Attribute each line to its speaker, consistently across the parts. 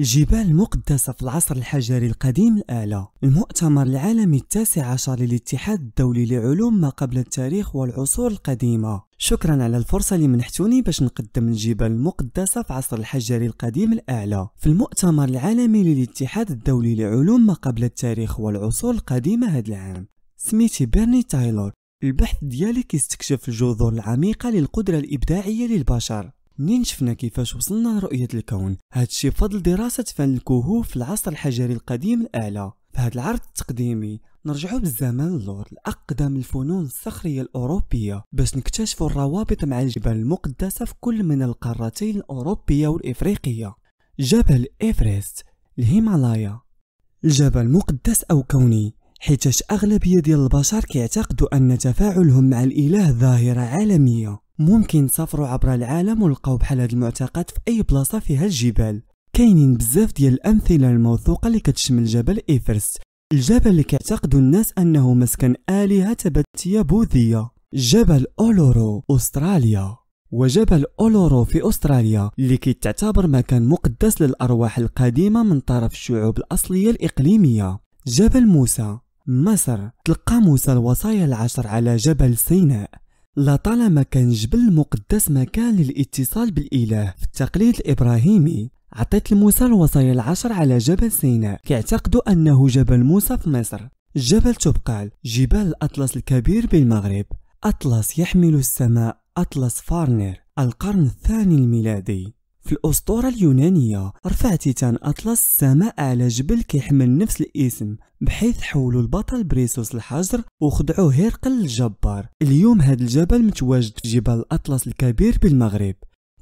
Speaker 1: جبال مقدسة في العصر الحجري القديم الأعلى المؤتمر العالمي التاسع عشر للاتحاد الدولي لعلوم ما قبل التاريخ والعصور القديمة شكرا على الفرصة اللي منحتوني باش نقدم الجبال المقدسة في عصر الحجري القديم الأعلى في المؤتمر العالمي للاتحاد الدولي لعلوم ما قبل التاريخ والعصور القديمة هذا العام سميتي بيرني تايلور البحث ديالي كيستكشف الجذور العميقة للقدرة الإبداعية للبشر منين شفنا كيفاش وصلنا لرؤية الكون هادشي بفضل دراسة فن الكهوف في العصر الحجري القديم الأعلى فهاد العرض التقديمي نرجعو بالزمان اللور لأقدم الفنون الصخرية الأوروبية باش نكتشفوا الروابط مع الجبال المقدسة في كل من القارتين الأوروبية والإفريقية جبل إيفرست الهيمالايا الجبل مقدس أو كوني حيتاش أغلبية ديال البشر كيعتقدوا أن تفاعلهم مع الإله ظاهرة عالمية ممكن تسافروا عبر العالم ولقاو بحال هاد المعتقد في اي بلاصه فيها الجبال كاينين بزاف ديال الامثله الموثوقه اللي كتشمل جبل ايفرست الجبل اللي كيعتقدوا الناس انه مسكن الهه تبتيه بوذيه جبل اولورو استراليا وجبل أولورو في أستراليا اللي كيتعتبر مكان مقدس للأرواح القديمة من طرف الشعوب الأصلية الإقليمية جبل موسى مصر تلقى موسى الوصايا العشر على جبل سيناء لطالما كان الجبل المقدس مكان للاتصال بالإله في التقليد الإبراهيمي عطيت لموسى الوصايا العشر على جبل سيناء كيعتقدوا أنه جبل موسى في مصر جبل تبقال جبال الأطلس الكبير بالمغرب أطلس يحمل السماء أطلس فارنر القرن الثاني الميلادي الأسطورة اليونانية رفع تيتان أطلس السماء على جبل كيحمل نفس الاسم بحيث حولوا البطل بريسوس الحجر وخدعوه هرقل الجبار اليوم هذا الجبل متواجد في جبال أطلس الكبير بالمغرب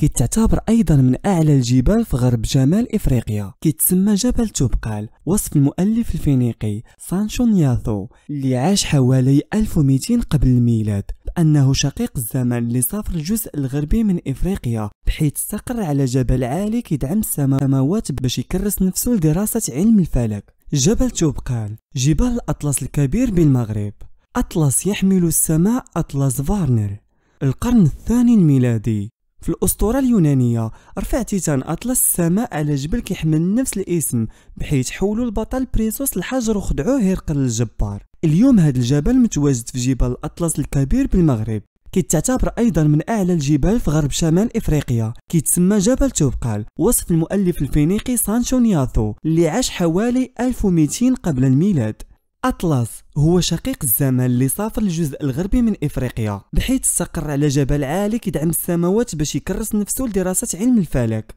Speaker 1: كتعتبر أيضا من أعلى الجبال في غرب شمال إفريقيا كيتسمى جبل توبقال وصف المؤلف الفينيقي سانشو نياثو اللي عاش حوالي 1200 قبل الميلاد بأنه شقيق الزمن اللي سافر الجزء الغربي من إفريقيا بحيث استقر على جبل عالي كيدعم السماوات باش يكرس نفسه لدراسة علم الفلك جبل توبقال جبال الأطلس الكبير بالمغرب أطلس يحمل السماء أطلس فارنر القرن الثاني الميلادي في الأسطورة اليونانية رفع تيتان أطلس السماء على جبل كيحمل نفس الاسم بحيث حولوا البطل بريسوس الحجر وخدعوه هرقل الجبار اليوم هذا الجبل متواجد في جبال أطلس الكبير بالمغرب كتعتبر ايضا من اعلى الجبال في غرب شمال افريقيا كيتسمى جبل توبقال وصف المؤلف الفينيقي سانشو نياثو اللي عاش حوالي 1200 قبل الميلاد أطلس هو شقيق الزمن اللي سافر للجزء الغربي من إفريقيا بحيث استقر على جبل عالي كيدعم السماوات باش يكرس نفسه لدراسة علم الفلك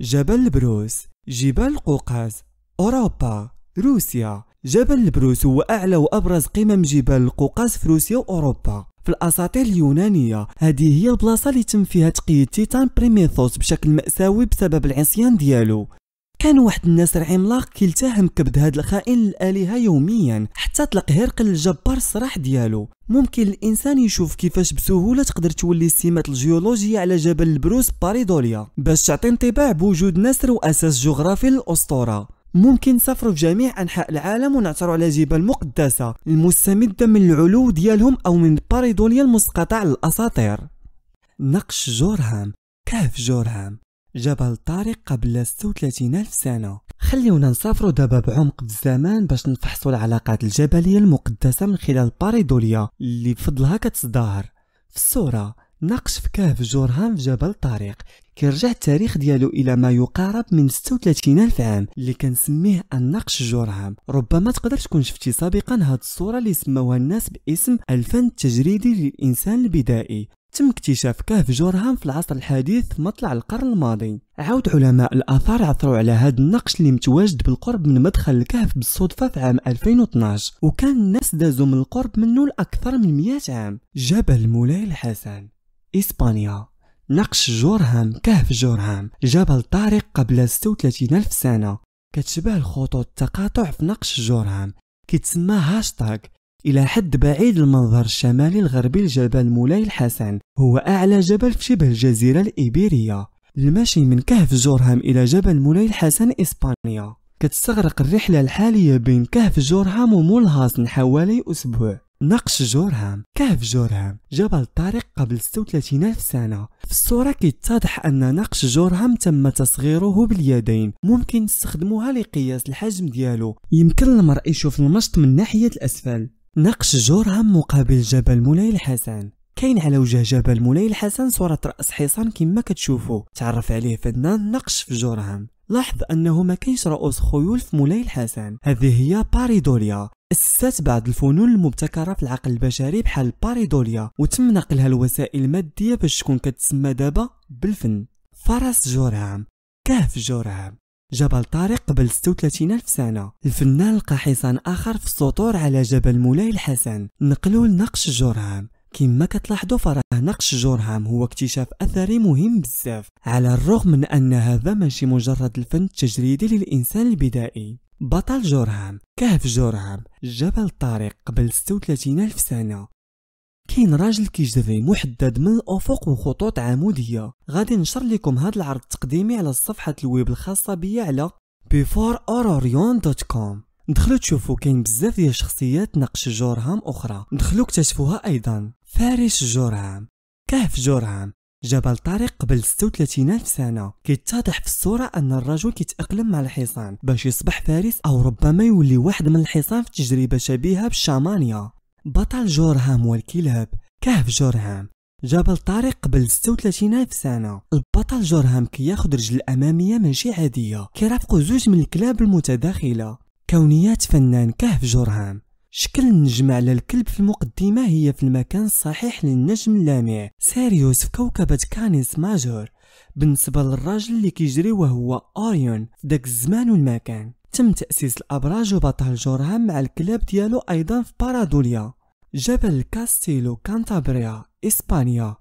Speaker 1: جبل البروس جبال القوقاز أوروبا روسيا جبل البروس هو أعلى وأبرز قمم جبال القوقاز في روسيا وأوروبا في الأساطير اليونانية هذه هي البلاصة اللي تم فيها تقييد تيتان بريميثوس بشكل مأساوي بسبب العصيان ديالو كان واحد النسر عملاق كيلتهم كبد هاد الخائن الآلهة يوميا حتى طلق هرقل الجبار الصراح ديالو ممكن الانسان يشوف كيفاش بسهوله تقدر تولي السمات الجيولوجيه على جبل البروس باريدوليا باش تعطي انطباع بوجود نسر واساس جغرافي للاسطوره ممكن نسافروا في جميع انحاء العالم ونعثروا على جبال مقدسه المستمده من العلو ديالهم او من باريدوليا المسقطه على الاساطير نقش جورهام كهف جورهام جبل طارق قبل 36 ألف سنة خليونا نسافروا دابا بعمق بالزمان باش نفحصوا العلاقات الجبلية المقدسة من خلال باريدوليا اللي بفضلها كتزدهر في الصورة ناقش في كهف جورهان في جبل طارق كيرجع التاريخ ديالو الى ما يقارب من 36 الف عام اللي كنسميه النقش جورهام ربما تقدر تكون شفتي سابقا هاد الصوره اللي سموها الناس باسم الفن التجريدي للانسان البدائي تم اكتشاف كهف جورهام في العصر الحديث مطلع القرن الماضي عاود علماء الاثار عثروا على هذا النقش اللي متواجد بالقرب من مدخل الكهف بالصدفه في عام 2012 وكان الناس دازوا من القرب منه لاكثر من 100 عام جبل مولاي الحسن اسبانيا نقش جورهام كهف جورهام جبل طارق قبل 36 ألف سنة كتشبه الخطوط التقاطع في نقش جورهام كيتسمى هاشتاغ إلى حد بعيد المنظر الشمالي الغربي لجبل مولاي الحسن هو أعلى جبل في شبه الجزيرة الإيبيرية المشي من كهف جورهام إلى جبل مولاي الحسن إسبانيا كتستغرق الرحلة الحالية بين كهف جورهام ومول هاسن حوالي أسبوع نقش جورهام كهف جورهام جبل طارق قبل 36 ألف سنة في الصورة كيتضح أن نقش جورهام تم تصغيره باليدين ممكن نستخدموها لقياس الحجم ديالو يمكن المرء يشوف المشط من ناحية الأسفل نقش جرعة مقابل جبل مولاي الحسن كاين على وجه جبل مولاي الحسن صورة رأس حصان كما كتشوفوا تعرف عليه فدنان نقش في جرهم لاحظ انه ما كاينش رؤوس خيول في مولاي الحسن هذه هي باريدوليا اسست بعض الفنون المبتكره في العقل البشري بحال باريدوليا وتم نقلها لوسائل ماديه باش تكون كتسمى دابا بالفن فرس جرهم كهف جرهم جبل طارق قبل 36 ألف سنة الفنان لقى حصان آخر في السطور على جبل مولاي الحسن نقلوا لنقش جورهام كما كتلاحظوا فراه نقش جورهام هو اكتشاف اثري مهم بزاف على الرغم من ان هذا ماشي مجرد الفن التجريدي للانسان البدائي بطل جورهام كهف جورهام جبل طارق قبل 36 ألف سنة كاين راجل كيجري محدد من الافق وخطوط عموديه غادي نشر لكم هذا العرض التقديمي على صفحه الويب الخاصه بيا على beforeaurorion.com دخلوا تشوفوا كاين بزاف ديال الشخصيات نقش جورهام اخرى دخلوا اكتشفوها ايضا فارس جورهام كهف جورهام جبل طارق قبل 36 ألف سنة كيتضح في الصورة أن الرجل كيتأقلم مع الحصان باش يصبح فارس أو ربما يولي واحد من الحصان في تجربة شبيهة بالشامانيا بطل جورهام والكلاب كهف جورهام جبل طارق قبل 36 سنة البطل جورهام كياخد كي رجل أمامية ماشي عادية كيرافقو زوج من الكلاب المتداخلة كونيات فنان كهف جورهام شكل النجم على الكلب في المقدمة هي في المكان الصحيح للنجم اللامع سيريوس في كوكبة كانيس ماجور بالنسبة للراجل اللي كيجري وهو أوريون في داك الزمان والمكان تم تأسيس الأبراج وبطل جورهام مع الكلاب ديالو أيضا في بارادوليا جبل كاستيلو كانتابريا إسبانيا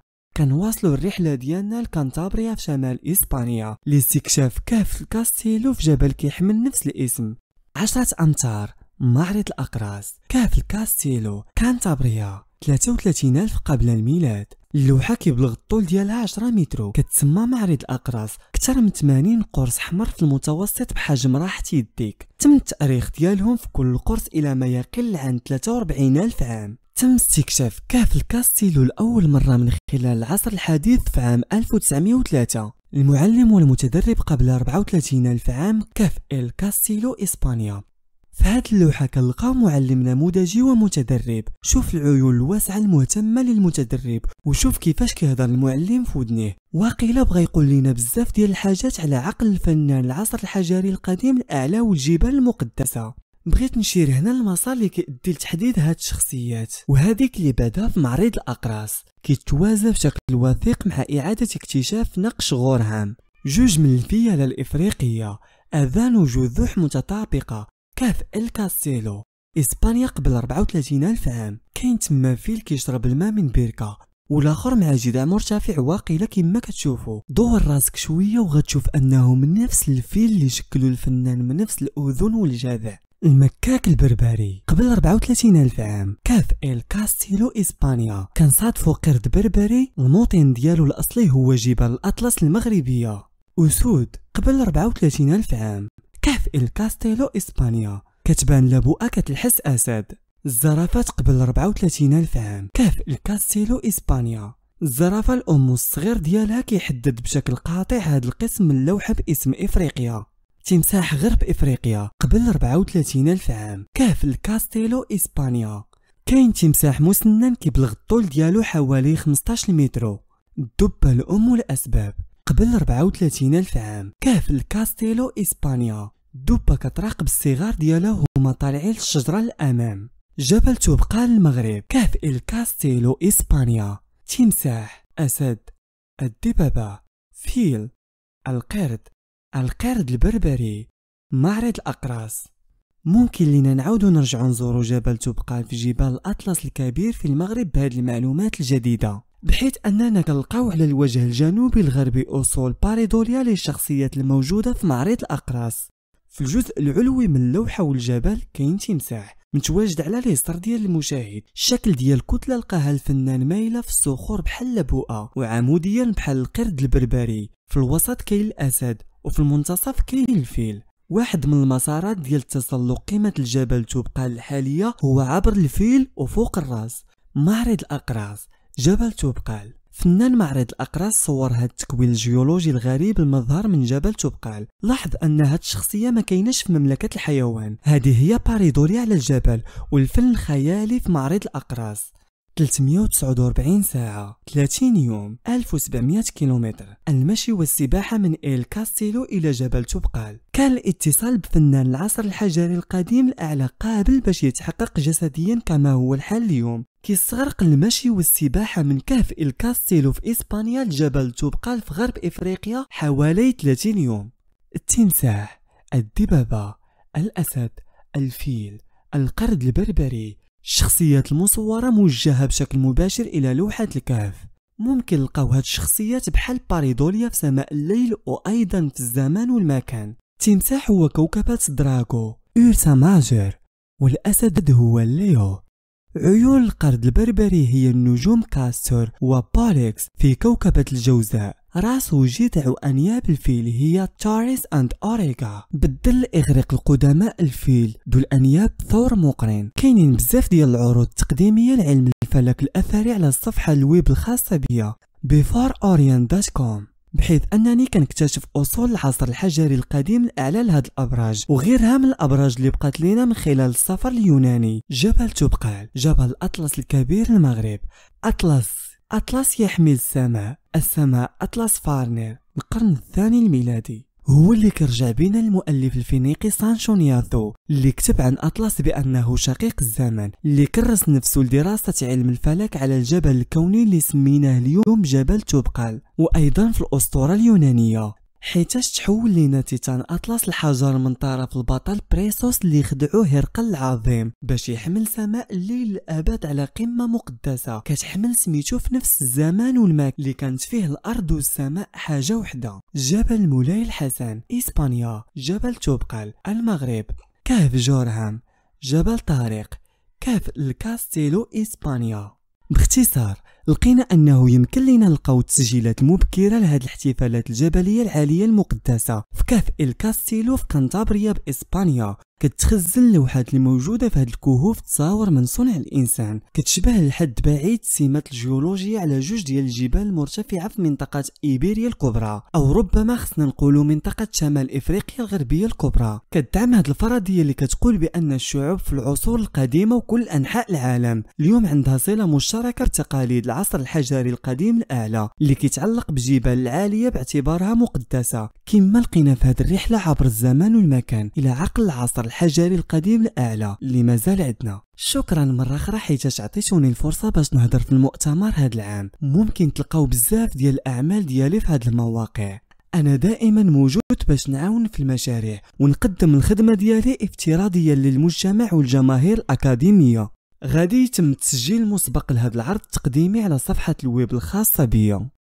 Speaker 1: واصلوا الرحله ديالنا لكانتابريا في شمال اسبانيا لاستكشاف كهف الكاستيلو في جبل كيحمل نفس الاسم عشرة امتار معرض الاقراص كهف الكاستيلو كانتابريا 33000 قبل الميلاد اللوحة كيبلغ الطول ديالها 10 متر كتسمى معرض الأقراص كتر من 80 قرص حمر في المتوسط بحجم راحة يديك تم التأريخ ديالهم في كل قرص إلى ما يقل عن ألف عام تم استكشاف كهف الكاستيلو لأول مرة من خلال العصر الحديث في عام 1903 المعلم والمتدرب قبل 34 ألف عام كهف الكاستيلو إسبانيا في هاد اللوحة كنلقى معلم نموذجي ومتدرب شوف العيون الواسعة المهتمة للمتدرب وشوف كيفاش كيهضر المعلم في ودنيه واقيلا بغى يقول لنا بزاف ديال الحاجات على عقل الفنان العصر الحجري القديم الاعلى والجبال المقدسة بغيت نشير هنا المسار اللي كيؤدي لتحديد هاد الشخصيات وهذيك اللي بدا في معرض الاقراص كيتوازى بشكل وثيق مع اعادة اكتشاف نقش غورهام جوج من الفيلة الافريقية اذان وجذوح متطابقة إل الكاستيلو اسبانيا قبل 34 الف عام كاين تما فيل كيشرب الماء من بيركا والاخر مع جذع مرتفع لكن ما كتشوفو دور راسك شويه وغتشوف انه من نفس الفيل اللي شكلو الفنان من نفس الاذن والجذع المكاك البربري قبل 34 ألف عام كاف إل كاستيلو إسبانيا كان صادفو قرد بربري الموطن ديالو الأصلي هو جبال الأطلس المغربية أسود قبل 34 ألف عام كهف الكاستيلو إسبانيا كتبان لبؤة كتلحس أسد الزرافات قبل 34 ألف عام كهف الكاستيلو إسبانيا الزرافة الأم الصغير ديالها كيحدد بشكل قاطع هذا القسم من اللوحة باسم إفريقيا تمساح غرب إفريقيا قبل 34 ألف عام كهف الكاستيلو إسبانيا كاين تمساح مسنن كيبلغ الطول ديالو حوالي 15 متر الدبة الأم والأسباب قبل 34 ألف عام كهف الكاستيلو إسبانيا دوبا كتراقب الصغار ديالها هما طالعين للشجرة الأمام جبل توبقال المغرب كهف الكاستيلو إسبانيا تمساح أسد الدببة فيل القرد القرد البربري معرض الأقراص ممكن لينا نعاودو نرجعو نزورو جبل توبقال في جبال الأطلس الكبير في المغرب بهاد المعلومات الجديدة بحيث أننا نلقاو على الوجه الجنوبي الغربي أصول باريدوليا للشخصيات الموجودة في معرض الأقراص في الجزء العلوي من اللوحة والجبل كاين تمساح متواجد على اليسار ديال المشاهد الشكل ديال الكتلة لقاها الفنان مايلة في الصخور بحال لبؤة وعموديا بحال القرد البربري في الوسط كاين الأسد وفي المنتصف كاين الفيل واحد من المسارات ديال تسلق قمة الجبل تبقى الحالية هو عبر الفيل وفوق الراس معرض الأقراص جبل توبقال فنان معرض الأقراص صور هذا التكوين الجيولوجي الغريب المظهر من جبل توبقال لاحظ أن هاد الشخصية ما كايناش في مملكة الحيوان هذه هي باريدوريا على الجبل والفن الخيالي في معرض الأقراص 349 ساعة 30 يوم 1700 كيلومتر المشي والسباحة من إيل كاستيلو إلى جبل تبقال كان الاتصال بفنان العصر الحجري القديم الأعلى قابل باش يتحقق جسديا كما هو الحال اليوم كيستغرق المشي والسباحة من كهف إيل كاستيلو في إسبانيا لجبل تبقال في غرب إفريقيا حوالي 30 يوم التمساح الدببة الأسد الفيل القرد البربري الشخصيات المصورة موجهة بشكل مباشر إلى لوحة الكهف ممكن لقاو هاد الشخصيات بحال باريدوليا في سماء الليل وأيضا في الزمان والمكان تمساح هو كوكبة دراغو أورسا ماجر والأسد هو ليو عيون القرد البربري هي النجوم كاستور وبوليكس في كوكبة الجوزاء راس وجذع أنياب الفيل هي تاريس أند أوريغا بدل الإغريق القدماء الفيل ذو الأنياب ثور مقرن كاينين بزاف ديال العروض التقديمية لعلم الفلك الأثري على الصفحة الويب الخاصة بيا before كوم بحيث انني كنكتشف اصول العصر الحجري القديم الاعلى لهاد الابراج وغيرها من الابراج اللي بقات لينا من خلال السفر اليوناني جبل توبقال جبل الاطلس الكبير المغرب اطلس اطلس يحمل السماء السماء اطلس فارنر القرن الثاني الميلادي هو اللي كرجع بنا المؤلف الفينيقي سانشون ياثو اللي كتب عن أطلس بأنه شقيق الزمن اللي كرس نفسه لدراسة علم الفلك على الجبل الكوني اللي سميناه اليوم جبل توبقال وأيضا في الأسطورة اليونانية حيتاش تحول لينا تيتان اطلس الحجر من طرف البطل بريسوس اللي خدعو هرقل العظيم باش يحمل سماء الليل الابد على قمه مقدسه كتحمل سميتو في نفس الزمان والمكان اللي كانت فيه الارض والسماء حاجه وحده جبل مولاي الحسن اسبانيا جبل توبقل المغرب كهف جورهام جبل طارق كهف الكاستيلو اسبانيا باختصار لقينا انه يمكن لنا نلقاو التسجيلات مبكره لهذه الاحتفالات الجبليه العاليه المقدسه في كهف الكاستيلو في كانتابريا باسبانيا كتخزن اللوحات الموجوده في هاد الكهوف تصاور من صنع الانسان كتشبه لحد بعيد سمات الجيولوجيا على جوج ديال الجبال المرتفعه في منطقه ايبيريا الكبرى او ربما خصنا نقولوا منطقه شمال افريقيا الغربيه الكبرى كدعم هاد الفرضيه اللي كتقول بان الشعوب في العصور القديمه وكل انحاء العالم اليوم عندها صله مشتركه بتقاليد العصر الحجري القديم الاعلى اللي كيتعلق بجبال العاليه باعتبارها مقدسه كما لقينا في هاد الرحله عبر الزمان والمكان الى عقل العصر الحجري القديم الاعلى اللي مازال عندنا شكرا مره اخرى حيت عطيتوني الفرصه باش نهضر في المؤتمر هذا العام ممكن تلقاو بزاف ديال الاعمال ديالي في هذه المواقع انا دائما موجود باش نعاون في المشاريع ونقدم الخدمه ديالي افتراضيا للمجتمع والجماهير الاكاديميه غادي يتم التسجيل مسبق لهذا العرض التقديمي على صفحه الويب الخاصه بيا